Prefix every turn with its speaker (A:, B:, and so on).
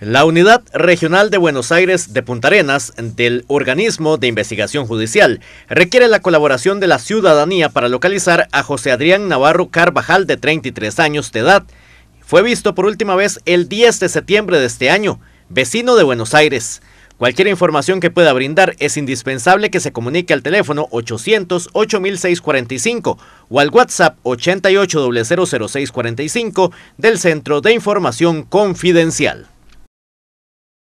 A: La Unidad Regional de Buenos Aires de Punta Arenas del Organismo de Investigación Judicial requiere la colaboración de la ciudadanía para localizar a José Adrián Navarro Carvajal de 33 años de edad. Fue visto por última vez el 10 de septiembre de este año, vecino de Buenos Aires. Cualquier información que pueda brindar es indispensable que se comunique al teléfono 800 o al WhatsApp 88 del Centro de Información Confidencial.